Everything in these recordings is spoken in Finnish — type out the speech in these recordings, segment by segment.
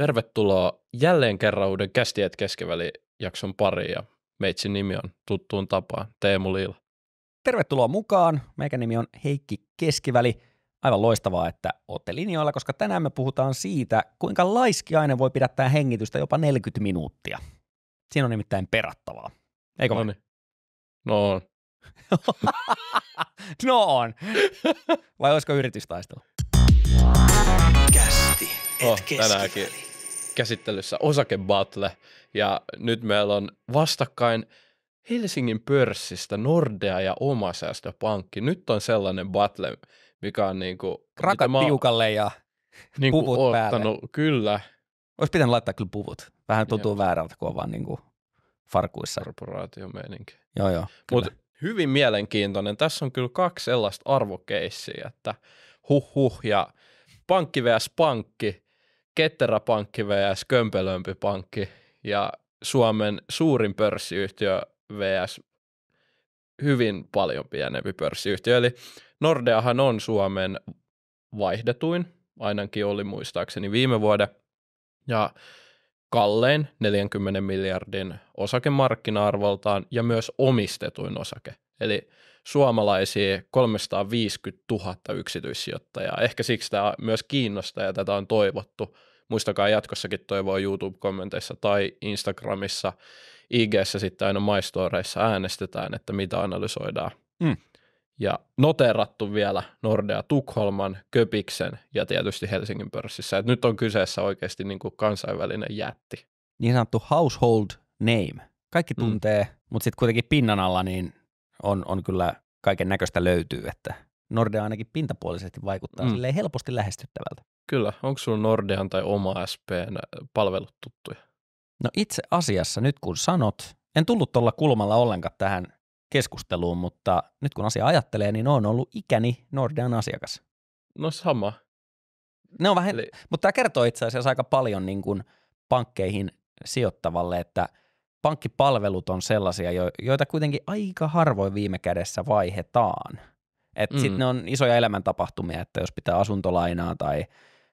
Tervetuloa jälleen kerran uuden Kästiet keskivälijakson pariin ja meitsin nimi on tuttuun tapaan Teemu Liila. Tervetuloa mukaan. Meikä nimi on Heikki Keskiväli. Aivan loistavaa, että olette linjoilla, koska tänään me puhutaan siitä, kuinka laiskiainen voi pidättää hengitystä jopa 40 minuuttia. Siinä on nimittäin perattavaa. Eikö Noniin. No on. no on. Vai olisiko yritystaistelu? Kästi, oh, tänäänkin käsittelyssä osakebattle ja nyt meillä on vastakkain Helsingin pörssistä Nordea ja Omasäästöpankki. Nyt on sellainen battle, mikä on niinku... Rakat mä, piukalle ja niin puvut ottanut, päälle. Kyllä. Olisi pitänyt laittaa kyllä puvut. Vähän tuntuu väärältä, kun on vaan niinku farkuissa. Korporaatiomeininki. Joo, joo. Mutta hyvin mielenkiintoinen. Tässä on kyllä kaksi sellaista arvokeissiä, että huh huh ja pankki vs. pankki ketterä pankki vs. kömpelömpi pankki ja Suomen suurin pörssiyhtiö vs. hyvin paljon pienempi pörssiyhtiö. Eli Nordeahan on Suomen vaihdetuin, ainakin oli muistaakseni viime vuoden, ja kallein 40 miljardin osakemarkkina-arvoltaan ja myös omistetuin osake. Eli suomalaisia 350 000 yksityissijoittajaa. Ehkä siksi tämä myös kiinnostaa ja tätä on toivottu. Muistakaa jatkossakin toivoa YouTube-kommenteissa tai Instagramissa, ig sitten aina maistoreissa äänestetään, että mitä analysoidaan. Mm. Ja noterattu vielä Nordea Tukholman, Köpiksen ja tietysti Helsingin pörssissä. Et nyt on kyseessä oikeasti niin kuin kansainvälinen jätti. Niin sanottu household name. Kaikki mm. tuntee, mm. mutta sitten kuitenkin pinnan alla niin on, on kyllä kaiken näköistä löytyy, että Nordea ainakin pintapuolisesti vaikuttaa mm. silleen helposti lähestyttävältä. Kyllä. Onko sun Nordean tai oma SPn palvelut tuttuja? No itse asiassa nyt kun sanot, en tullut tuolla kulmalla ollenkaan tähän keskusteluun, mutta nyt kun asia ajattelee, niin on ollut ikäni Nordean asiakas. No sama. Ne on vähän, Eli... mutta tämä kertoo itse asiassa aika paljon niin kuin pankkeihin sijoittavalle, että – pankkipalvelut on sellaisia, joita kuitenkin aika harvoin viime kädessä vaihetaan. mm. Sitten ne on isoja elämäntapahtumia, että jos pitää asuntolainaa tai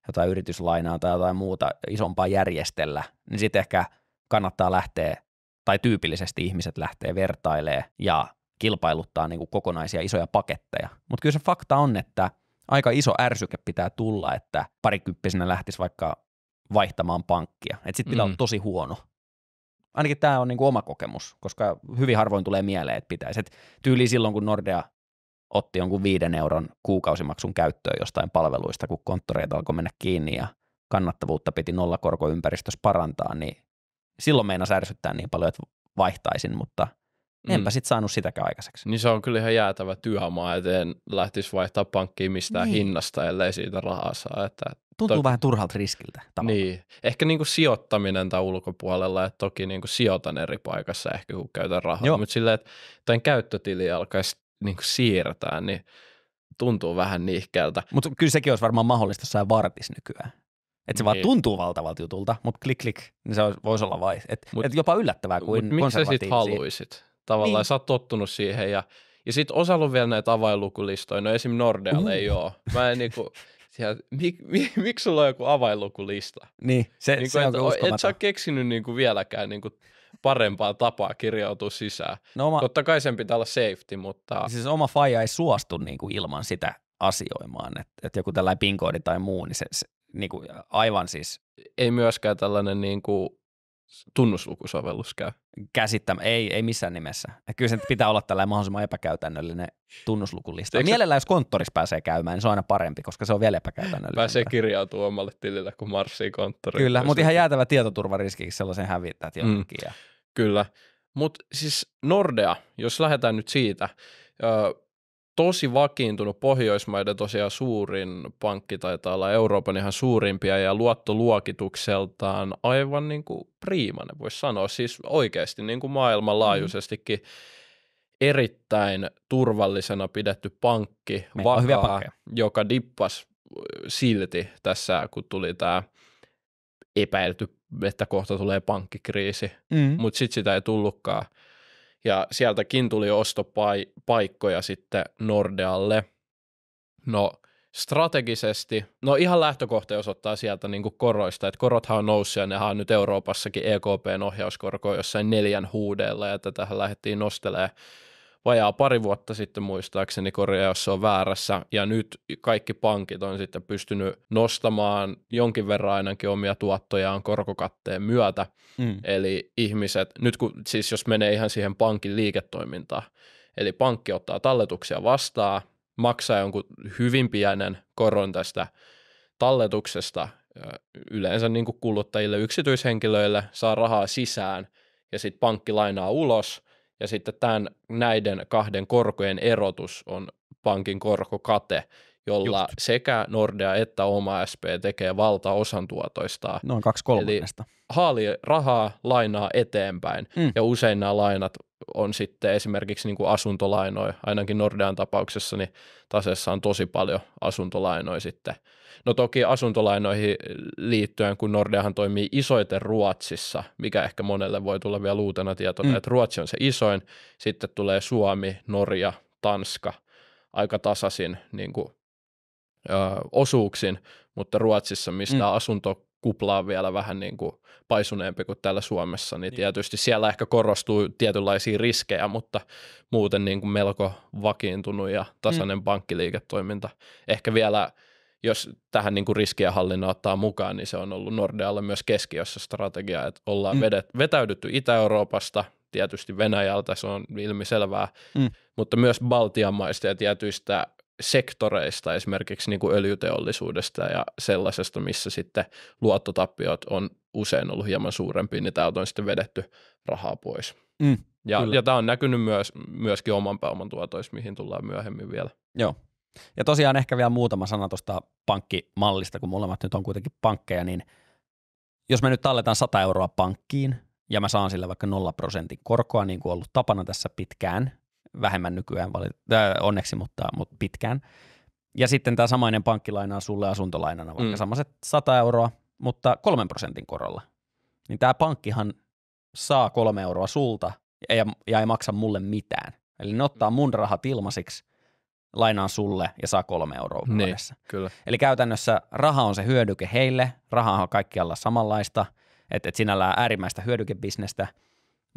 jotain yrityslainaa tai jotain muuta isompaa järjestellä, niin sitten ehkä kannattaa lähteä, tai tyypillisesti ihmiset lähtee vertailee ja kilpailuttaa niin kuin kokonaisia isoja paketteja. Mutta kyllä se fakta on, että aika iso ärsyke pitää tulla, että parikymppisenä lähtisi vaikka vaihtamaan pankkia. Että sitten pitää mm. olla tosi huono ainakin tämä on niin kuin oma kokemus, koska hyvin harvoin tulee mieleen, että pitäisi. Et tyyli silloin, kun Nordea otti jonkun viiden euron kuukausimaksun käyttöön jostain palveluista, kun konttoreita alkoi mennä kiinni ja kannattavuutta piti nollakorkoympäristössä parantaa, niin silloin meina särsyttää niin paljon, että vaihtaisin, mutta mm. sitten saanut sitäkään aikaiseksi. Niin se on kyllä ihan jäätävä työmaa, että en lähtisi vaihtaa pankkiin mistään niin. hinnasta, ellei siitä rahaa saa. Että Tuntuu to- vähän turhalta riskiltä. Tavallaan. Niin, ehkä niin kuin sijoittaminen tai ulkopuolella, että toki niin kuin sijoitan eri paikassa ehkä kun käytän rahaa, Joo. mutta silleen, että tämän käyttötili alkaisi niin kuin siirtää, niin tuntuu vähän nihkeältä. Mutta kyllä sekin olisi varmaan mahdollista jossain vartis nykyään. Että se niin. vaan tuntuu valtavalta jutulta, mutta klik klik, niin se voisi olla vai. Et, mut, et jopa yllättävää kuin mut miksi sä sit haluisit? Tavallaan niin. sä oot tottunut siihen ja, ja sit osa on vielä näitä availukulistoja. no esim. Nordealle mm. Uhuh. ei ole. Mä en niinku, Siellä, mik, mik, miksi sulla on joku avainlukulista? Niin, se, niin kuin, se on et, et sä ole keksinyt niin kuin vieläkään niin kuin parempaa tapaa kirjautua sisään. No oma, Totta kai sen pitää olla safety, mutta... Siis oma faija ei suostu niin kuin ilman sitä asioimaan, että että joku tällainen pinkoodi tai muu, niin se, se niin kuin aivan siis... Ei myöskään tällainen niin kuin tunnuslukusovellus käy? Käsittämä, ei, ei missään nimessä. Kyllä sen pitää olla tällainen mahdollisimman epäkäytännöllinen tunnuslukulista. Eikö... Mielellään, jos konttorissa pääsee käymään, niin se on aina parempi, koska se on vielä epäkäytännöllinen. Pääsee kirjautumaan omalle tilille, kun marssii konttoriin. Kyllä, mutta ihan jäätävä tietoturvariski sellaisen hävittää mm. jonnekin. Mm. Kyllä, mutta siis Nordea, jos lähdetään nyt siitä, öö, tosi vakiintunut Pohjoismaiden tosiaan suurin pankki, taitaa olla Euroopan ihan suurimpia ja luottoluokitukseltaan aivan niin kuin priimainen, voisi sanoa, siis oikeasti niin kuin maailmanlaajuisestikin erittäin turvallisena pidetty pankki, Meillä vakaa, joka dippas silti tässä, kun tuli tämä epäilty, että kohta tulee pankkikriisi, mm. mutta sitten sitä ei tullutkaan ja sieltäkin tuli ostopaikkoja sitten Nordealle. No strategisesti, no ihan lähtökohta, osoittaa sieltä niin koroista, että korothan on noussut ja nehän on nyt Euroopassakin EKPn ohjauskorko jossain neljän huudella ja tätä lähdettiin nostelemaan vajaa pari vuotta sitten muistaakseni korjaa, jos se on väärässä, ja nyt kaikki pankit on sitten pystynyt nostamaan jonkin verran ainakin omia tuottojaan korkokatteen myötä, mm. eli ihmiset, nyt kun siis jos menee ihan siihen pankin liiketoimintaan, eli pankki ottaa talletuksia vastaan, maksaa jonkun hyvin pienen koron tästä talletuksesta, yleensä niin kuin kuluttajille, yksityishenkilöille, saa rahaa sisään, ja sitten pankki lainaa ulos – ja sitten tämän, näiden kahden korkojen erotus on pankin korkokate, jolla Just. sekä Nordea että oma SP tekee valtaosan tuotoistaan. Noin kaksi kolmannesta. Eli haali rahaa, lainaa eteenpäin, mm. ja usein nämä lainat on sitten esimerkiksi niin kuin asuntolainoja, ainakin Nordean tapauksessa, niin tasessa on tosi paljon asuntolainoja sitten. No toki asuntolainoihin liittyen, kun Nordeahan toimii isoiten Ruotsissa, mikä ehkä monelle voi tulla vielä uutena tietona, mm. että Ruotsi on se isoin, sitten tulee Suomi, Norja, Tanska, aika tasaisin niin kuin, ö, osuuksin, mutta Ruotsissa, mistä mm. asunto kupla on vielä vähän niin kuin paisuneempi kuin täällä Suomessa, niin, niin tietysti siellä ehkä korostuu tietynlaisia riskejä, mutta muuten niin kuin melko vakiintunut ja mm. tasainen mm. pankkiliiketoiminta. Ehkä vielä, jos tähän niin kuin riskien hallinnan ottaa mukaan, niin se on ollut Nordealle myös keskiössä strategia, että ollaan mm. vedet, vetäydytty Itä-Euroopasta, tietysti Venäjältä, se on ilmiselvää, mm. mutta myös Baltian maista ja tietyistä sektoreista, esimerkiksi niin kuin öljyteollisuudesta ja sellaisesta, missä sitten luottotappiot on usein ollut hieman suurempi, niin täältä on sitten vedetty rahaa pois. Mm, ja, ja tämä on näkynyt myös, myöskin oman pääoman tuotoissa, mihin tullaan myöhemmin vielä. Joo. Ja tosiaan ehkä vielä muutama sana tuosta pankkimallista, kun molemmat nyt on kuitenkin pankkeja, niin jos me nyt talletaan 100 euroa pankkiin ja mä saan sillä vaikka 0 prosentin korkoa, niin kuin ollut tapana tässä pitkään, vähemmän nykyään valit- äh, onneksi, mutta, mutta pitkään. Ja sitten tämä samainen on sulle asuntolainana, vaikka mm. samaiset 100 euroa, mutta kolmen prosentin korolla. Niin tämä pankkihan saa kolme euroa sulta ja, ja ei maksa mulle mitään. Eli ne ottaa mun rahat ilmaisiksi, lainaan sulle ja saa kolme euroa niin, Kyllä. Eli käytännössä raha on se hyödyke heille, raha on kaikkialla samanlaista, että et sinällään äärimmäistä hyödykebisnestä –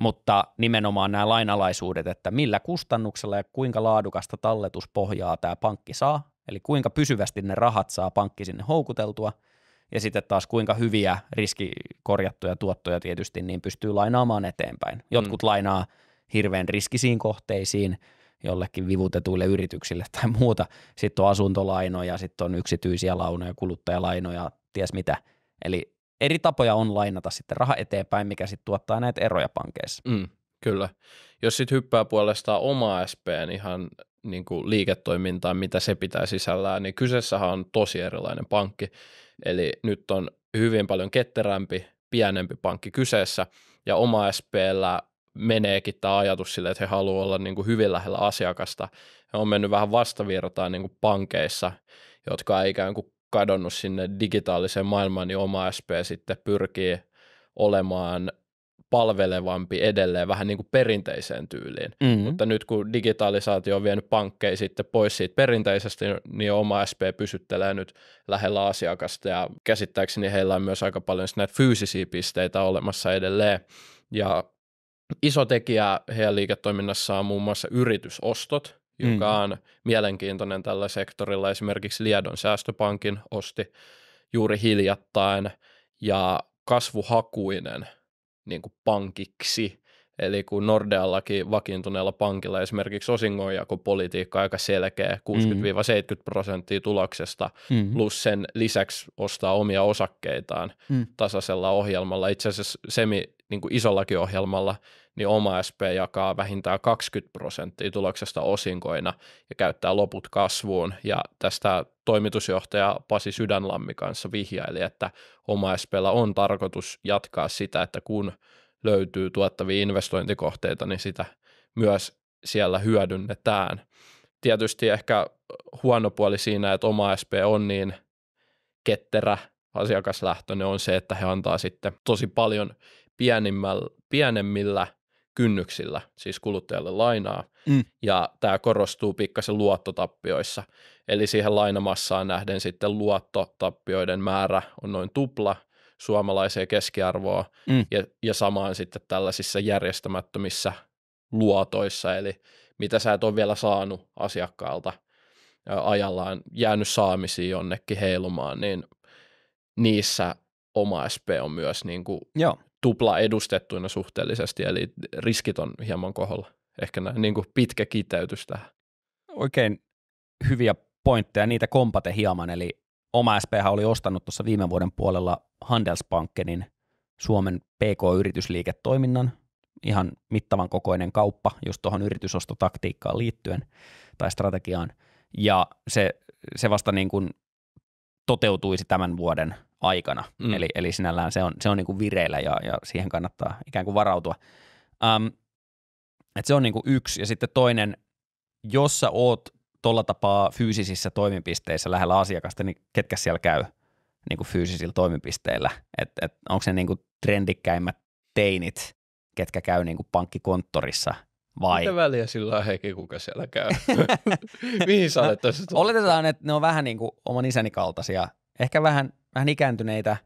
mutta nimenomaan nämä lainalaisuudet, että millä kustannuksella ja kuinka laadukasta talletuspohjaa tämä pankki saa, eli kuinka pysyvästi ne rahat saa pankki sinne houkuteltua, ja sitten taas kuinka hyviä riskikorjattuja tuottoja tietysti niin pystyy lainaamaan eteenpäin. Mm. Jotkut mm. lainaa hirveän riskisiin kohteisiin, jollekin vivutetuille yrityksille tai muuta. Sitten on asuntolainoja, sitten on yksityisiä launoja, kuluttajalainoja, ties mitä. Eli eri tapoja on lainata sitten raha eteenpäin, mikä sitten tuottaa näitä eroja pankeissa. Mm, kyllä. Jos sitten hyppää puolestaan omaa SPn ihan niin kuin liiketoimintaan, mitä se pitää sisällään, niin kyseessähän on tosi erilainen pankki. Eli nyt on hyvin paljon ketterämpi, pienempi pankki kyseessä, ja oma SPllä meneekin tämä ajatus sille, että he haluavat olla niin kuin hyvin lähellä asiakasta. He on mennyt vähän vastavirtaan niin kuin pankeissa, jotka ikään kuin kadonnut sinne digitaaliseen maailmaan, niin oma SP sitten pyrkii olemaan palvelevampi edelleen vähän niin kuin perinteiseen tyyliin. Mm-hmm. Mutta nyt kun digitalisaatio on vienyt pankkeja sitten pois siitä perinteisesti niin oma SP pysyttelee nyt lähellä asiakasta ja käsittääkseni heillä on myös aika paljon näitä fyysisiä pisteitä olemassa edelleen. Ja iso tekijä heidän liiketoiminnassaan on muun muassa yritysostot, joka mm. on mielenkiintoinen tällä sektorilla. Esimerkiksi Liedon säästöpankin osti juuri hiljattain ja kasvuhakuinen niin kuin pankiksi Eli kun Nordeallakin vakiintuneella pankilla esimerkiksi osingonjakopolitiikka aika selkeä, 60-70 mm. prosenttia tuloksesta, mm. plus sen lisäksi ostaa omia osakkeitaan mm. tasaisella ohjelmalla. Itse asiassa semi niin kuin isollakin ohjelmalla, niin oma SP jakaa vähintään 20 prosenttia tuloksesta osinkoina ja käyttää loput kasvuun. Ja tästä toimitusjohtaja Pasi Sydänlammi kanssa vihjaili, että oma SPllä on tarkoitus jatkaa sitä, että kun – löytyy tuottavia investointikohteita, niin sitä myös siellä hyödynnetään. Tietysti ehkä huono puoli siinä, että oma SP on niin ketterä asiakaslähtöinen on se, että he antaa sitten tosi paljon pienemmillä kynnyksillä, siis kuluttajalle lainaa, mm. ja tämä korostuu pikkasen luottotappioissa. Eli siihen lainamassaan nähden sitten luottotappioiden määrä on noin tupla, suomalaiseen keskiarvoon mm. ja, ja samaan sitten tällaisissa järjestämättömissä luotoissa, eli mitä sä et ole vielä saanut asiakkaalta ajallaan, jäänyt saamisiin jonnekin heilumaan, niin niissä oma SP on myös niin kuin Joo. tupla edustettuina suhteellisesti, eli riskit on hieman koholla. Ehkä näin niin kuin pitkä kiteytys tähän. Oikein hyviä pointteja, niitä kompate hieman, eli oma SPH oli ostanut tuossa viime vuoden puolella Handelsbankenin Suomen PK-yritysliiketoiminnan, ihan mittavan kokoinen kauppa just tuohon yritysostotaktiikkaan liittyen tai strategiaan, ja se, se vasta niin kuin toteutuisi tämän vuoden aikana, mm. eli, eli sinällään se on, se on niin kuin vireillä ja, ja siihen kannattaa ikään kuin varautua. Um, et se on niin kuin yksi, ja sitten toinen, jos sä oot tuolla tapaa fyysisissä toimipisteissä lähellä asiakasta, niin ketkä siellä käy niin kuin fyysisillä toimipisteillä? Et, et onko ne niin kuin trendikkäimmät teinit, ketkä käy niin kuin pankkikonttorissa vai? Mitä väliä sillä on heikin, kuka siellä käy? Mihin sä olet no, Oletetaan, että ne on vähän niin kuin oman isäni kaltaisia, ehkä vähän, vähän ikääntyneitä,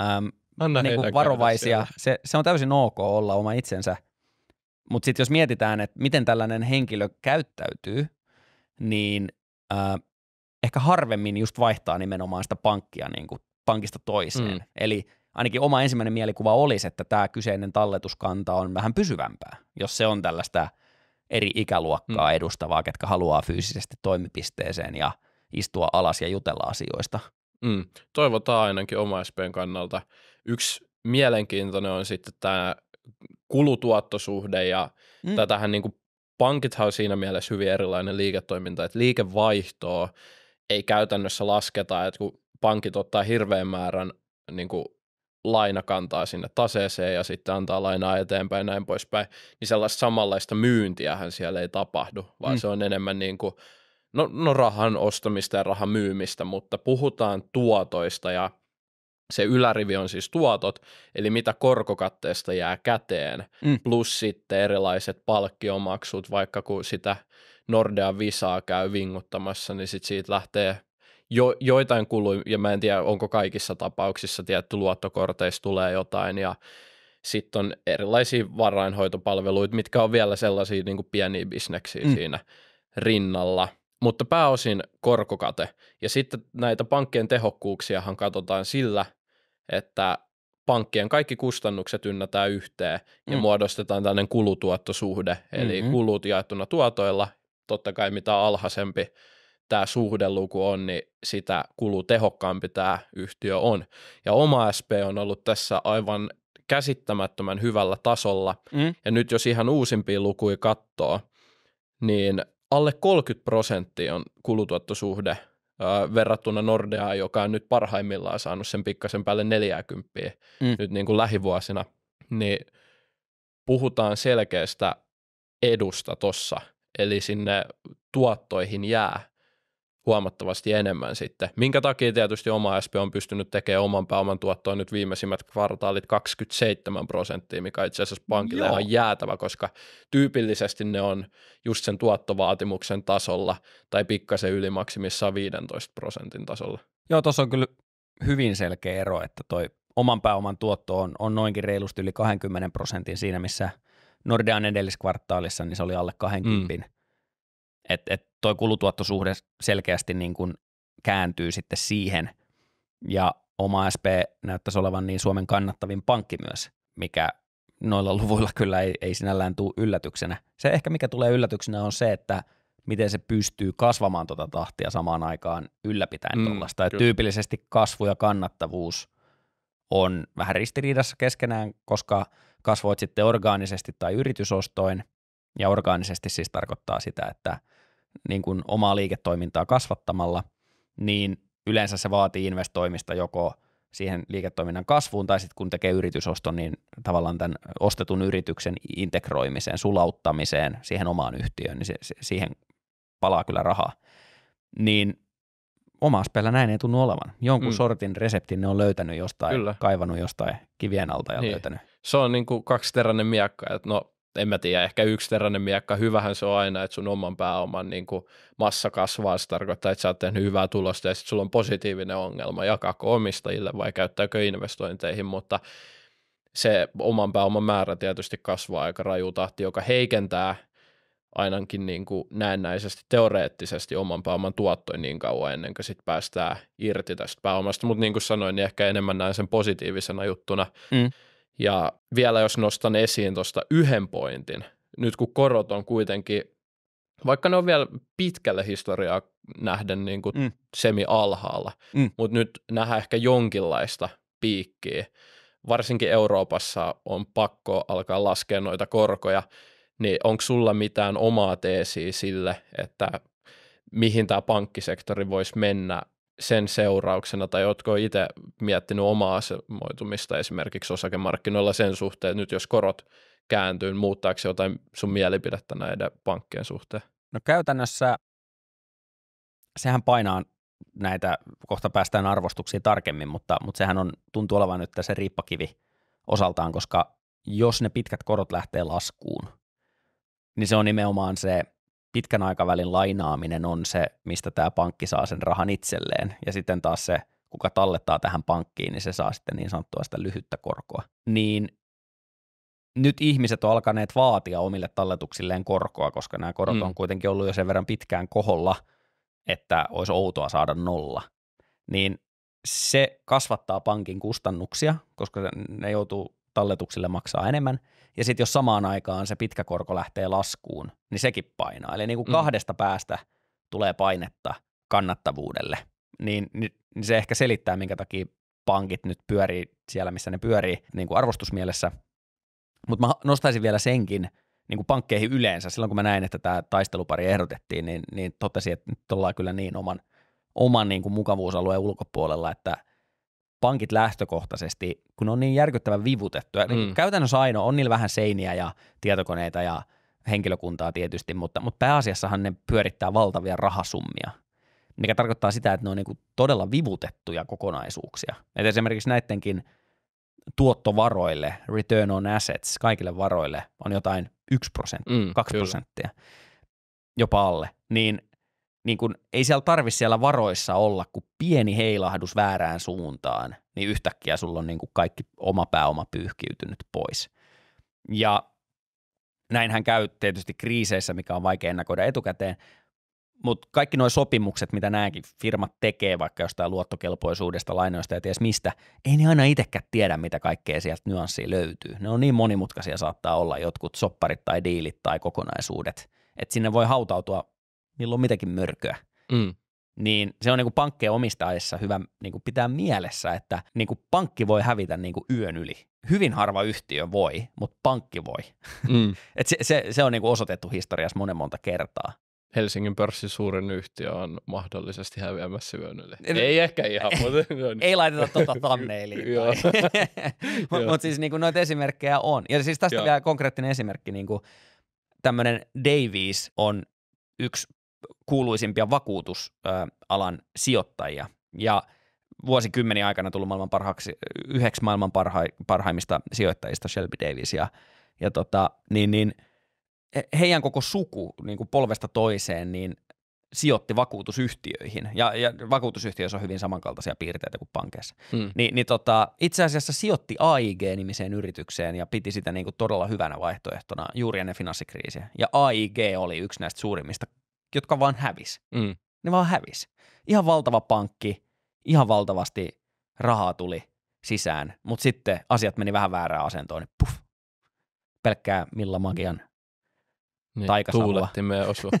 äm, Anna niin kuin varovaisia. Se, se on täysin ok olla oma itsensä, mutta sitten jos mietitään, että miten tällainen henkilö käyttäytyy, niin äh, ehkä harvemmin just vaihtaa nimenomaan sitä pankkia niin kuin pankista toiseen. Mm. Eli ainakin oma ensimmäinen mielikuva olisi, että tämä kyseinen talletuskanta on vähän pysyvämpää, jos se on tällaista eri ikäluokkaa mm. edustavaa, ketkä haluaa fyysisesti toimipisteeseen ja istua alas ja jutella asioista. Mm. Toivotaan ainakin SPn kannalta. Yksi mielenkiintoinen on sitten tämä kulutuottosuhde ja mm. tätähän niin kuin pankithan on siinä mielessä hyvin erilainen liiketoiminta, että liikevaihtoa ei käytännössä lasketa, että kun pankit ottaa hirveän määrän niin kuin lainakantaa sinne taseeseen ja sitten antaa lainaa eteenpäin ja näin poispäin, niin sellaista samanlaista myyntiähän siellä ei tapahdu, vaan mm. se on enemmän niin kuin, no, no rahan ostamista ja rahan myymistä, mutta puhutaan tuotoista ja se ylärivi on siis tuotot, eli mitä korkokatteesta jää käteen, mm. plus sitten erilaiset palkkiomaksut, vaikka kun sitä Nordea Visaa käy vinguttamassa, niin sitten siitä lähtee jo, joitain kuluja, ja mä en tiedä, onko kaikissa tapauksissa tietty luottokorteissa tulee jotain, ja sitten on erilaisia varainhoitopalveluita, mitkä on vielä sellaisia niin kuin pieniä bisneksiä mm. siinä rinnalla, mutta pääosin korkokate. Ja sitten näitä pankkien tehokkuuksiahan katsotaan sillä, että pankkien kaikki kustannukset ynnätään yhteen ja mm. muodostetaan tällainen kulutuottosuhde, eli mm-hmm. kulut jaettuna tuotoilla, totta kai mitä alhaisempi tämä suhdeluku on, niin sitä kulutehokkaampi tämä yhtiö on. Ja oma SP on ollut tässä aivan käsittämättömän hyvällä tasolla, mm. ja nyt jos ihan uusimpia lukuja katsoo, niin alle 30 prosenttia on kulutuottosuhde – verrattuna Nordeaan, joka on nyt parhaimmillaan saanut sen pikkasen päälle 40 mm. nyt niin kuin lähivuosina, niin puhutaan selkeästä edusta tossa, eli sinne tuottoihin jää huomattavasti enemmän sitten, minkä takia tietysti oma SP on pystynyt tekemään oman pääoman tuottoa nyt viimeisimmät kvartaalit 27 prosenttia, mikä itse asiassa pankille on jäätävä, koska tyypillisesti ne on just sen tuottovaatimuksen tasolla tai pikkasen ylimaksimissa 15 prosentin tasolla. Joo, tuossa on kyllä hyvin selkeä ero, että toi oman pääoman tuotto on, on noinkin reilusti yli 20 prosentin siinä, missä Nordean edelliskvartaalissa, niin se oli alle 20. Mm että et toi kulutuottosuhde selkeästi niin kuin kääntyy sitten siihen, ja oma SP näyttäisi olevan niin Suomen kannattavin pankki myös, mikä noilla luvuilla kyllä ei, ei sinällään tule yllätyksenä. Se ehkä mikä tulee yllätyksenä on se, että miten se pystyy kasvamaan tuota tahtia samaan aikaan ylläpitäen mm, tuollaista. Tyypillisesti kasvu ja kannattavuus on vähän ristiriidassa keskenään, koska kasvoit sitten orgaanisesti tai yritysostoin, ja orgaanisesti siis tarkoittaa sitä, että – niin kuin omaa liiketoimintaa kasvattamalla, niin yleensä se vaatii investoimista joko siihen liiketoiminnan kasvuun tai sitten kun tekee yritysoston, niin tavallaan tämän ostetun yrityksen integroimiseen, sulauttamiseen siihen omaan yhtiöön, niin se, se, siihen palaa kyllä rahaa. Niin omaspellä näin ei tunnu olevan. Jonkun mm. sortin reseptin ne on löytänyt jostain, Kyllä. kaivannut jostain kivien alta ja niin. löytänyt. Se on niin kuin kaksiteräinen miekka, että no en mä tiedä, ehkä yksiteräinen miekka, hyvähän se on aina, että sun oman pääoman niin kuin massa kasvaa, se tarkoittaa, että sä oot tehnyt hyvää tulosta ja sitten sulla on positiivinen ongelma, jakaako omistajille vai käyttääkö investointeihin, mutta se oman pääoman määrä tietysti kasvaa aika raju tahti, joka heikentää ainakin niin kuin näennäisesti teoreettisesti oman pääoman tuottoin niin kauan ennen kuin sit päästään irti tästä pääomasta, mutta niin kuin sanoin, niin ehkä enemmän näen sen positiivisena juttuna, mm ja vielä jos nostan esiin tuosta yhden pointin, nyt kun korot on kuitenkin, vaikka ne on vielä pitkälle historiaa nähden niin kuin mm. semi alhaalla, mm. mutta nyt nähdään ehkä jonkinlaista piikkiä. Varsinkin Euroopassa on pakko alkaa laskea noita korkoja, niin onko sulla mitään omaa teesiä sille, että mihin tämä pankkisektori voisi mennä sen seurauksena, tai oletko itse miettinyt omaa asemoitumista esimerkiksi osakemarkkinoilla sen suhteen, että nyt jos korot kääntyy, niin muuttaako se jotain sun mielipidettä näiden pankkien suhteen? No käytännössä sehän painaa näitä, kohta päästään arvostuksiin tarkemmin, mutta, mutta sehän on, tuntuu olevan nyt se riippakivi osaltaan, koska jos ne pitkät korot lähtee laskuun, niin se on nimenomaan se pitkän aikavälin lainaaminen on se, mistä tämä pankki saa sen rahan itselleen, ja sitten taas se, kuka tallettaa tähän pankkiin, niin se saa sitten niin sanottua sitä lyhyttä korkoa. Niin nyt ihmiset on alkaneet vaatia omille talletuksilleen korkoa, koska nämä korot mm. on kuitenkin ollut jo sen verran pitkään koholla, että olisi outoa saada nolla. Niin se kasvattaa pankin kustannuksia, koska ne joutuu talletuksille maksaa enemmän – ja sitten jos samaan aikaan se pitkä korko lähtee laskuun, niin sekin painaa. Eli niin kuin mm. kahdesta päästä tulee painetta kannattavuudelle, niin, niin, niin se ehkä selittää, minkä takia pankit nyt pyörii siellä, missä ne pyörii niin kuin arvostusmielessä. Mutta mä nostaisin vielä senkin niin kuin pankkeihin yleensä. Silloin kun mä näin, että tämä taistelupari ehdotettiin, niin, niin totesin, että nyt ollaan kyllä niin oman, oman niin kuin mukavuusalueen ulkopuolella, että – pankit lähtökohtaisesti, kun on niin järkyttävän vivutettu. mm. käytännössä ainoa on niillä vähän seiniä ja tietokoneita ja henkilökuntaa tietysti, mutta, mutta pääasiassahan ne pyörittää valtavia rahasummia, mikä tarkoittaa sitä, että ne on niin kuin todella vivutettuja kokonaisuuksia. Et esimerkiksi näidenkin tuottovaroille, return on assets, kaikille varoille on jotain 1 prosenttia, mm, 2 kyllä. prosenttia, jopa alle, niin niin kun, ei siellä tarvi siellä varoissa olla, kun pieni heilahdus väärään suuntaan, niin yhtäkkiä sulla on niin kuin kaikki oma pääoma pyyhkiytynyt pois. Ja näinhän käy tietysti kriiseissä, mikä on vaikea ennakoida etukäteen, mutta kaikki nuo sopimukset, mitä nämäkin firmat tekee, vaikka jostain luottokelpoisuudesta, lainoista ja ties mistä, ei ne aina itsekään tiedä, mitä kaikkea sieltä nyanssia löytyy. Ne on niin monimutkaisia saattaa olla jotkut sopparit tai diilit tai kokonaisuudet, että sinne voi hautautua milloin mitäkin mörköä. Mm. Niin se on niin kuin pankkeen omistaessa hyvä niin kuin pitää mielessä, että niin kuin pankki voi hävitä niin kuin yön yli. Hyvin harva yhtiö voi, mutta pankki voi. Mm. Et se, se, se on niin kuin osoitettu historiassa monen monta kertaa. Helsingin pörssin suurin yhtiö on mahdollisesti häviämässä yön yli. Ei, ei ehkä ihan, mutta... Ei laiteta tuota mutta mut siis niinku noita esimerkkejä on. Ja siis tästä Joo. vielä konkreettinen esimerkki. Niinku, Tämmöinen Davies on yksi kuuluisimpia vakuutusalan sijoittajia ja vuosikymmeniä aikana tullut maailman parhaaksi, yhdeksi maailman parha, parhaimmista sijoittajista Shelby Davis ja, ja tota, niin, niin, heidän koko suku niin kuin polvesta toiseen niin sijoitti vakuutusyhtiöihin, ja, ja vakuutusyhtiöissä on hyvin samankaltaisia piirteitä kuin pankeissa, hmm. Ni, niin tota, itse asiassa sijoitti AIG-nimiseen yritykseen ja piti sitä niin kuin todella hyvänä vaihtoehtona juuri ennen finanssikriisiä. Ja AIG oli yksi näistä suurimmista jotka vaan hävis. Mm. Ne vaan hävis. Ihan valtava pankki, ihan valtavasti rahaa tuli sisään, mutta sitten asiat meni vähän väärään asentoon, niin puff, pelkkää milla magian niin, taikasalua. me osu. no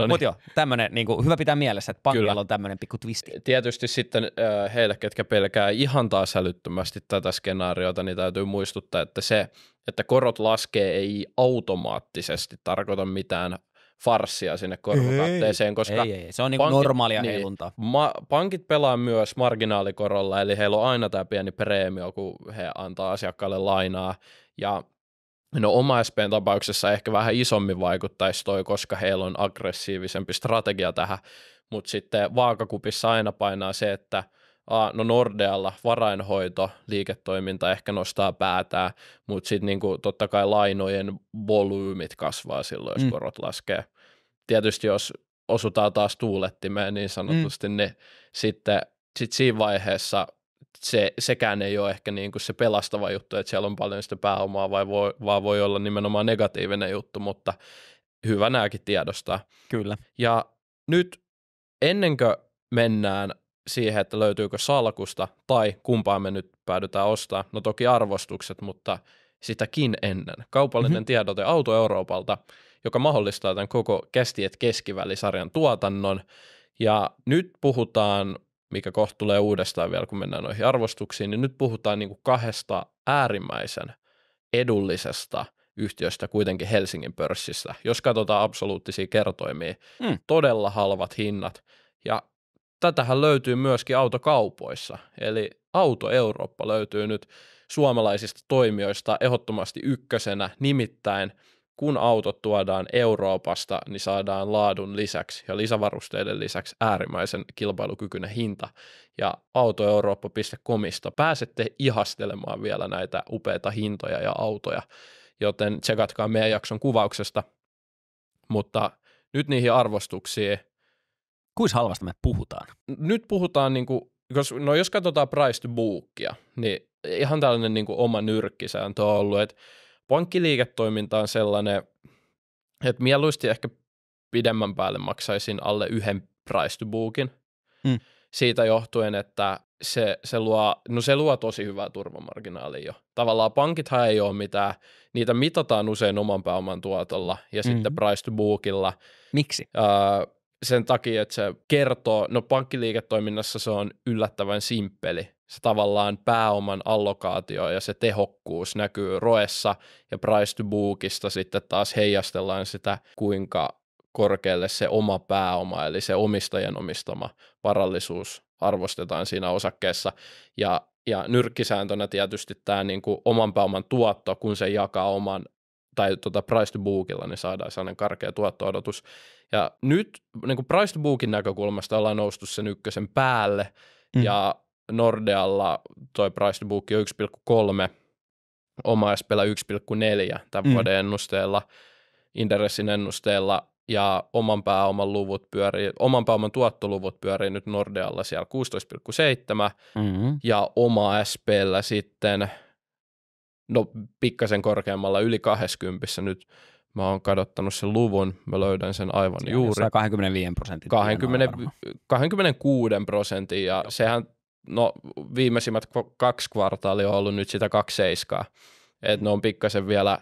niin. Mutta joo, tämmönen, niin kuin, hyvä pitää mielessä, että pankilla Kyllä. on tämmöinen pikku twisti. Tietysti sitten äh, heille, ketkä pelkää ihan taas älyttömästi tätä skenaariota, niin täytyy muistuttaa, että se, että korot laskee ei automaattisesti tarkoita mitään farssia sinne korkokatteeseen, ei. koska ei, ei. se on niin pankit, normaalia niin, heiluntaa. Ma, pankit pelaa myös marginaalikorolla, eli heillä on aina tämä pieni preemio, kun he antaa asiakkaalle lainaa, ja No SPn tapauksessa ehkä vähän isommin vaikuttaisi toi, koska heillä on aggressiivisempi strategia tähän, mutta sitten vaakakupissa aina painaa se, että – no Nordealla varainhoito, liiketoiminta ehkä nostaa päätään, mutta sitten niinku totta kai lainojen volyymit kasvaa silloin, jos mm. korot laskee. Tietysti jos osutaan taas tuulettimeen niin sanotusti, mm. niin sitten sit siinä vaiheessa se, sekään ei ole ehkä niin kuin se pelastava juttu, että siellä on paljon sitä pääomaa, vai voi, vaan voi olla nimenomaan negatiivinen juttu, mutta hyvä nämäkin tiedostaa. Kyllä. Ja nyt ennen kuin mennään siihen, että löytyykö salkusta tai kumpaa me nyt päädytään ostaa. No toki arvostukset, mutta sitäkin ennen. Kaupallinen mm-hmm. tiedote Auto Euroopalta, joka mahdollistaa tämän koko kestiet keskivälisarjan tuotannon. Ja nyt puhutaan, mikä kohta tulee uudestaan vielä, kun mennään noihin arvostuksiin, niin nyt puhutaan niin kuin kahdesta äärimmäisen edullisesta yhtiöstä kuitenkin Helsingin pörssissä. Jos katsotaan absoluuttisia kertoimia, mm. todella halvat hinnat. Ja tätähän löytyy myöskin autokaupoissa. Eli Auto Eurooppa löytyy nyt suomalaisista toimijoista ehdottomasti ykkösenä, nimittäin kun autot tuodaan Euroopasta, niin saadaan laadun lisäksi ja lisävarusteiden lisäksi äärimmäisen kilpailukykyinen hinta. Ja autoeurooppa.comista pääsette ihastelemaan vielä näitä upeita hintoja ja autoja, joten tsekatkaa meidän jakson kuvauksesta. Mutta nyt niihin arvostuksiin Kuis halvasta me puhutaan? Nyt puhutaan, niin kuin, jos, no jos katsotaan price to bookia, niin ihan tällainen niin kuin oma nyrkkisääntö on ollut, että pankkiliiketoiminta on sellainen, että mieluusti ehkä pidemmän päälle maksaisin alle yhden price to bookin. Mm. Siitä johtuen, että se, se, luo, no se luo tosi hyvää turvamarginaalia jo. Tavallaan pankithan ei ole mitään, niitä mitataan usein oman pääoman tuotolla ja mm-hmm. sitten mm. price to bookilla. Miksi? Öö, sen takia, että se kertoo, no pankkiliiketoiminnassa se on yllättävän simppeli. Se tavallaan pääoman allokaatio ja se tehokkuus näkyy roessa ja price to bookista sitten taas heijastellaan sitä, kuinka korkealle se oma pääoma, eli se omistajan omistama varallisuus arvostetaan siinä osakkeessa. Ja, ja nyrkkisääntönä tietysti tämä niin kuin oman pääoman tuotto, kun se jakaa oman tai tota price to bookilla, niin saadaan sellainen karkea tuotto-odotus. Ja nyt niin kuin price to bookin näkökulmasta ollaan noustu sen ykkösen päälle, mm. ja Nordealla toi price to book on 1,3, SPL 1,4 tämän mm. vuoden ennusteella, Inderesin ennusteella, ja oman pääoman luvut pyörii, oman pääoman tuottoluvut pyörii nyt Nordealla siellä 16,7 mm-hmm. ja oma SPL sitten – no pikkasen korkeammalla, yli 20 nyt mä oon kadottanut sen luvun, mä löydän sen aivan se juuri. 25 prosentin. 20, 26 prosentin ja Joo. sehän, no viimeisimmät kaksi kvartaalia on ollut nyt sitä 27. Että ne on pikkasen vielä,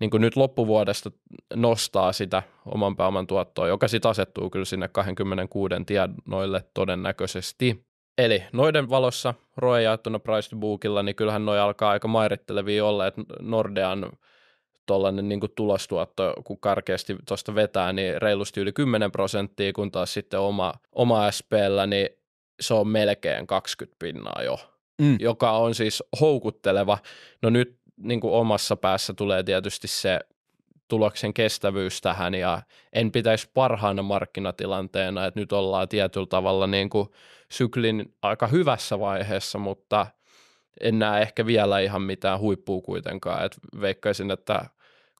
niin kuin nyt loppuvuodesta nostaa sitä oman pääoman tuottoa, joka sitten asettuu kyllä sinne 26 tienoille todennäköisesti. Eli noiden valossa ROE jaettuna price to bookilla, niin kyllähän noi alkaa aika mairittelevia olla, että Nordean tuollainen niin tulostuotto, kun karkeasti tuosta vetää, niin reilusti yli 10 prosenttia, kun taas sitten oma, oma SPllä, niin se on melkein 20 pinnaa jo, mm. joka on siis houkutteleva. No nyt niin kuin omassa päässä tulee tietysti se tuloksen kestävyys tähän ja en pitäisi parhaana markkinatilanteena, että nyt ollaan tietyllä tavalla niin kuin syklin aika hyvässä vaiheessa, mutta en näe ehkä vielä ihan mitään huippua kuitenkaan, että veikkaisin, että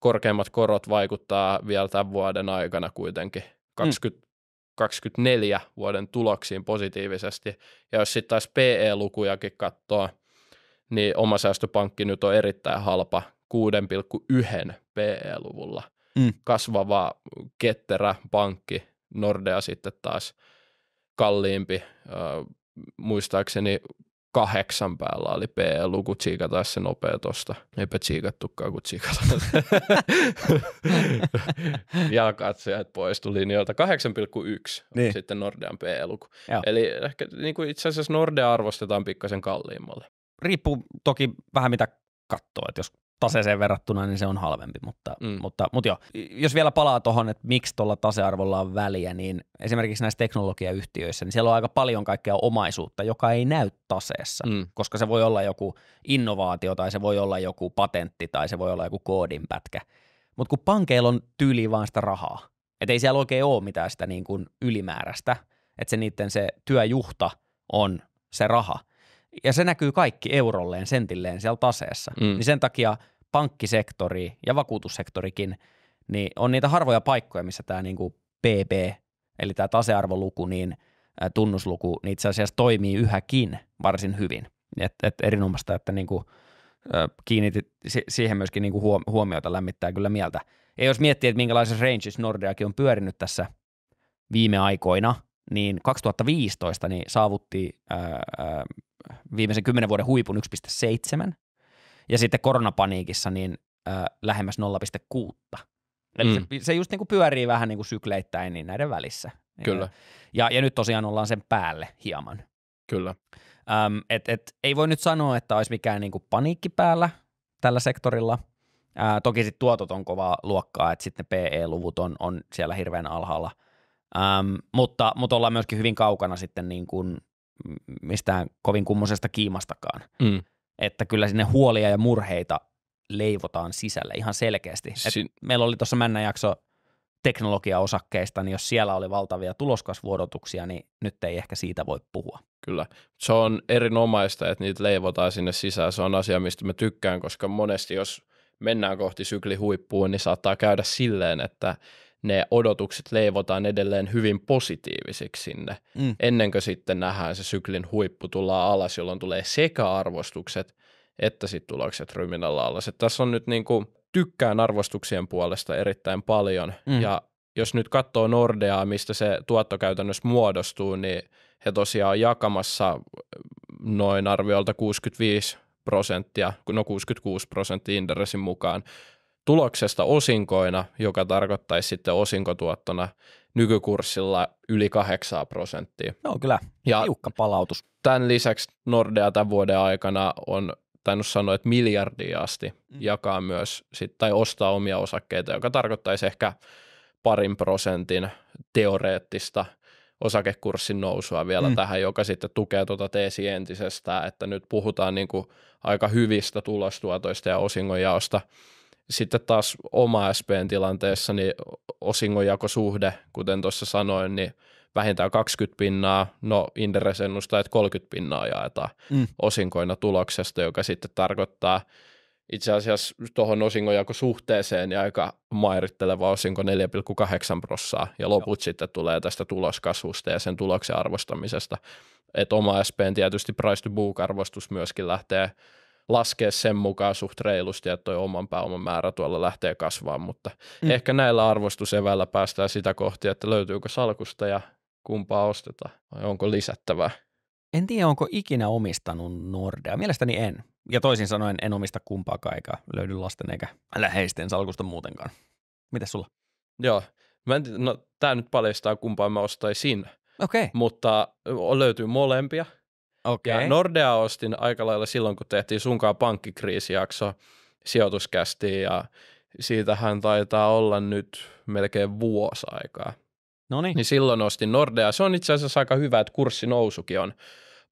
korkeimmat korot vaikuttaa vielä tämän vuoden aikana kuitenkin 20, mm. 24 vuoden tuloksiin positiivisesti. Ja jos sitten taas PE-lukujakin katsoo, niin oma säästöpankki nyt on erittäin halpa 6,1 PE-luvulla. Mm. Kasvava, ketterä pankki, Nordea sitten taas kalliimpi, äh, muistaakseni kahdeksan päällä oli PE-luku, tsiikataan se nopea tosta. Eipä tsiikattukaan, kun tsiikataan. ja katsojat poistu linjoilta. 8,1 niin. sitten Nordean PE-luku. Joo. Eli ehkä niin kuin itse asiassa Nordea arvostetaan pikkasen kalliimmalle. Riippuu toki vähän mitä katsoo, että jos taseeseen verrattuna, niin se on halvempi. Mutta, mm. mutta, mutta joo, jos vielä palaa tuohon, että miksi tuolla tasearvolla on väliä, niin esimerkiksi näissä teknologiayhtiöissä, niin siellä on aika paljon kaikkea omaisuutta, joka ei näy taseessa, mm. koska se voi olla joku innovaatio tai se voi olla joku patentti tai se voi olla joku koodinpätkä. Mutta kun pankeilla on tyyli vaan sitä rahaa, että ei siellä oikein ole mitään sitä niin kuin ylimääräistä, että se niiden se työjuhta on se raha – ja se näkyy kaikki eurolleen, sentilleen siellä taseessa, mm. niin sen takia pankkisektori ja vakuutussektorikin, niin on niitä harvoja paikkoja, missä tämä niin kuin BB, eli tämä tasearvoluku, niin tunnusluku, niin itse asiassa toimii yhäkin varsin hyvin. Et, et erinomaista, että niin kuin, kiinnitit siihen myöskin niin kuin huomiota lämmittää kyllä mieltä. Ja jos miettii, että minkälaisessa ranges Nordeakin on pyörinyt tässä viime aikoina, niin 2015 niin saavutti ää, ää, viimeisen kymmenen vuoden huipun 1,7 ja sitten koronapaniikissa niin ää, lähemmäs 0,6. Eli mm. se, se just kuin niinku pyörii vähän niin kuin sykleittäin niin näiden välissä. Kyllä. Ja, ja nyt tosiaan ollaan sen päälle hieman. Kyllä. Öm, et, et, ei voi nyt sanoa, että olisi mikään kuin niinku paniikki päällä tällä sektorilla. Ää, toki sitten tuotot on kovaa luokkaa, että sitten PE-luvut on, on siellä hirveän alhaalla – Ähm, mutta, mutta ollaan myöskin hyvin kaukana sitten niin kuin mistään kovin kummosesta kiimastakaan. Mm. Että kyllä sinne huolia ja murheita leivotaan sisälle ihan selkeästi. Si- meillä oli tuossa männä jakso teknologiaosakkeista, niin jos siellä oli valtavia tuloskasvuodotuksia, niin nyt ei ehkä siitä voi puhua. Kyllä. Se on erinomaista, että niitä leivotaan sinne sisään. Se on asia, mistä mä tykkään, koska monesti jos mennään kohti syklihuippuun, niin saattaa käydä silleen, että ne odotukset leivotaan edelleen hyvin positiivisiksi sinne, mm. ennen kuin sitten nähdään se syklin huippu tulla alas, jolloin tulee sekä arvostukset että sitten tulokset ryminällä alas. Et tässä on nyt niinku, tykkään arvostuksien puolesta erittäin paljon mm. ja jos nyt katsoo Nordeaa, mistä se tuotto käytännössä muodostuu, niin he tosiaan on jakamassa äh, noin arviolta 65 prosenttia, no 66 prosenttia Inderesin mukaan tuloksesta osinkoina, joka tarkoittaisi sitten osinkotuottona nykykurssilla yli 8 prosenttia. No kyllä, ja tiukka palautus. Tämän lisäksi Nordea tämän vuoden aikana on tainnut sanoa, että miljardia asti mm. jakaa myös sit, tai ostaa omia osakkeita, joka tarkoittaisi ehkä parin prosentin teoreettista osakekurssin nousua vielä mm. tähän, joka sitten tukee tuota teesi entisestään, että nyt puhutaan niin kuin aika hyvistä tulostuotoista ja osingonjaosta – sitten taas oma SPn tilanteessa niin osingonjakosuhde, kuten tuossa sanoin, niin vähintään 20 pinnaa, no Inderes ennustaa, että 30 pinnaa jaetaan mm. osinkoina tuloksesta, joka sitten tarkoittaa itse asiassa tuohon osingonjakosuhteeseen ja niin aika mairitteleva osinko 4,8 prossaa ja loput Joo. sitten tulee tästä tuloskasvusta ja sen tuloksen arvostamisesta. Et oma SPn tietysti price to book arvostus myöskin lähtee laskea sen mukaan suht reilusti, että tuo oman pääoman määrä tuolla lähtee kasvaa, mutta mm. ehkä näillä arvostuseväillä päästään sitä kohti, että löytyykö salkusta ja kumpaa ostetaan vai onko lisättävää. En tiedä, onko ikinä omistanut Nordea. Mielestäni en. Ja toisin sanoen en omista kumpaakaan eikä löydy lasten eikä läheisten salkusta muutenkaan. Mitä sulla? Joo. Mä en, no, tämä nyt paljastaa kumpaa mä ostaisin. Okei. Okay. Mutta löytyy molempia. Okay. Ja Nordea ostin aika lailla silloin, kun tehtiin sunkaan pankkikriisijakso sijoituskästiin ja siitähän taitaa olla nyt melkein vuosi aikaa. Noniin. Niin silloin ostin Nordea. Se on itse asiassa aika hyvä, että kurssinousukin on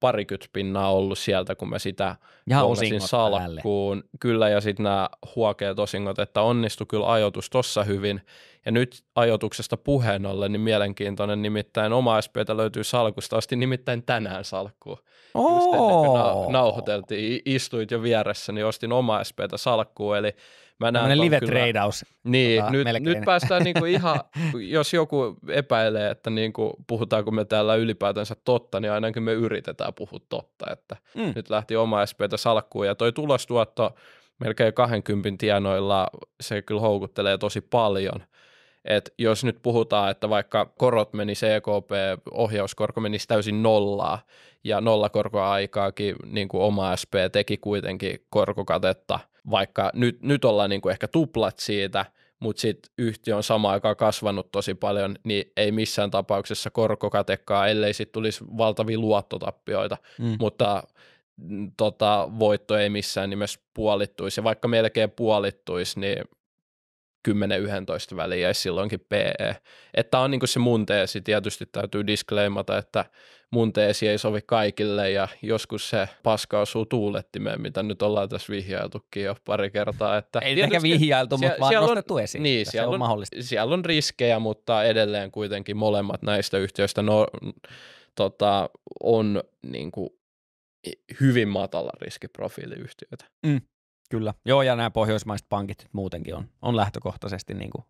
parikymmentä pinnaa ollut sieltä, kun mä sitä hommasin salkkuun. Päälle. Kyllä, ja sitten nämä huokeat osingot, että onnistu kyllä ajoitus tossa hyvin – ja nyt ajotuksesta puheen ollen, niin mielenkiintoinen nimittäin oma SPtä löytyy salkusta, asti nimittäin tänään salkkuun. Oh. Just ennen kuin na- nauhoiteltiin, istuit jo vieressä, niin ostin oma SPtä salkkuun, eli Mä näen live kyllä, Niin, tota, nyt, nyt päästään niinku ihan, jos joku epäilee, että niinku, puhutaanko me täällä ylipäätänsä totta, niin ainakin me yritetään puhua totta. Että mm. Nyt lähti oma SPtä salkkuun ja toi tulostuotto melkein 20 tienoilla, se kyllä houkuttelee tosi paljon että jos nyt puhutaan, että vaikka korot meni CKP, ohjauskorko meni täysin nollaa ja nollakorkoa aikaakin niin kuin oma SP teki kuitenkin korkokatetta, vaikka nyt, nyt ollaan niin kuin ehkä tuplat siitä, mutta sitten yhtiö on samaan aikaan kasvanut tosi paljon, niin ei missään tapauksessa korkokatekaan, ellei sitten tulisi valtavia luottotappioita, mm. mutta mm, tota, voitto ei missään nimessä puolittuisi, ja vaikka melkein puolittuisi, niin 10-11 väliä jäisi silloinkin PE. Että on niin se mun teesi, tietysti täytyy diskleimata, että mun teesi ei sovi kaikille ja joskus se paska osuu tuulettimeen, mitä nyt ollaan tässä vihjailtukin jo pari kertaa. Että ei ehkä vihjailtu, mutta vaan siellä nostettu on, esiin. Niin, siellä on, on mahdollista. siellä on riskejä, mutta edelleen kuitenkin molemmat näistä yhtiöistä no, tota, on niin kuin hyvin matala riskiprofiiliyhtiöitä. Mm. Kyllä. Joo, ja nämä pohjoismaiset pankit nyt muutenkin on, on lähtökohtaisesti niin kuin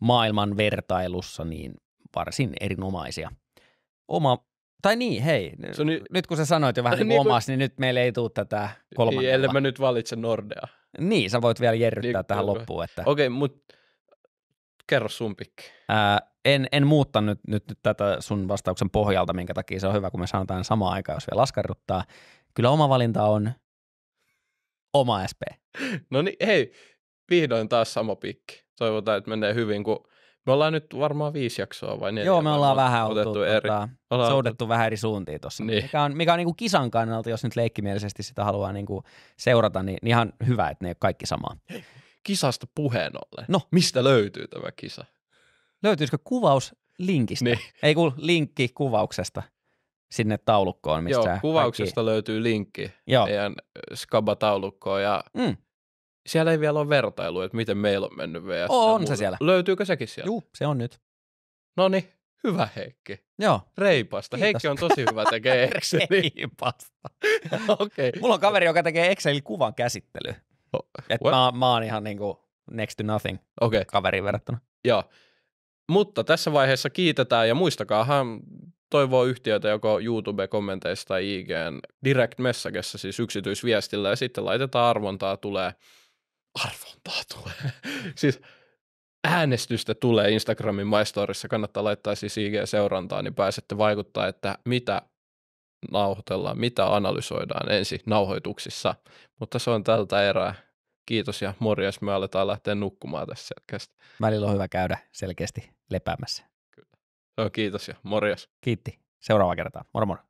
maailman vertailussa niin varsin erinomaisia. Oma, tai niin, hei, se nyt, nyt kun sä sanoit jo vähän niinku niin kuin omas, niin nyt meillä ei tule tätä kolmannella. Niin, Ellei mä nyt valitse Nordea. Niin, sä voit vielä jerryttää niin, tähän okay. loppuun. Että... Okei, okay, mutta äh, kerro sun pikki. Ää, en, en muuttanut nyt, nyt, nyt tätä sun vastauksen pohjalta, minkä takia se on hyvä, kun me sanotaan samaan aikaan, jos vielä laskarruttaa. Kyllä oma valinta on oma SP. No niin, hei, vihdoin taas sama pikki. Toivotaan, että menee hyvin, kun me ollaan nyt varmaan viisi jaksoa vai neljä. Joo, me ollaan vähän otettu otettu eri. Tota, ollaan otettu. vähän eri suuntiin tuossa. Niin. Mikä on, mikä on niinku kisan kannalta, jos nyt leikkimielisesti sitä haluaa niinku seurata, niin, niin ihan hyvä, että ne ei ole kaikki samaa. kisasta puheen ollen. No. Mistä löytyy tämä kisa? Löytyisikö kuvaus linkistä? Niin. Ei kun linkki kuvauksesta sinne taulukkoon. Mistä Joo, kuvauksesta kaikki... löytyy linkki Joo. meidän Skaba-taulukkoon ja mm. siellä ei vielä ole vertailu, että miten meillä on mennyt VS. Oh, on se siellä. Löytyykö sekin siellä? Juu, se on nyt. No niin, hyvä Heikki. Joo. Reipasta. Kiitos. Heikki on tosi hyvä tekee Exceliä. Reipasta. Okei. Okay. Mulla on kaveri, joka tekee Excelin kuvan käsittely. Oh, Et mä, mä oon ihan niinku next to nothing okay. Kaveri verrattuna. Joo. Mutta tässä vaiheessa kiitetään ja muistakaahan toivoo yhtiötä joko YouTube-kommenteissa tai IGN direct messagessa, siis yksityisviestillä, ja sitten laitetaan arvontaa tulee. Arvontaa tulee. siis äänestystä tulee Instagramin maistorissa kannattaa laittaa siis IG-seurantaa, niin pääsette vaikuttaa, että mitä nauhoitellaan, mitä analysoidaan ensi nauhoituksissa. Mutta se on tältä erää. Kiitos ja morjes, me aletaan lähteä nukkumaan tässä selkeästi. Välillä on hyvä käydä selkeästi lepäämässä. Joo, kiitos ja morjes. Kiitti. Seuraava kertaa. Moro moro.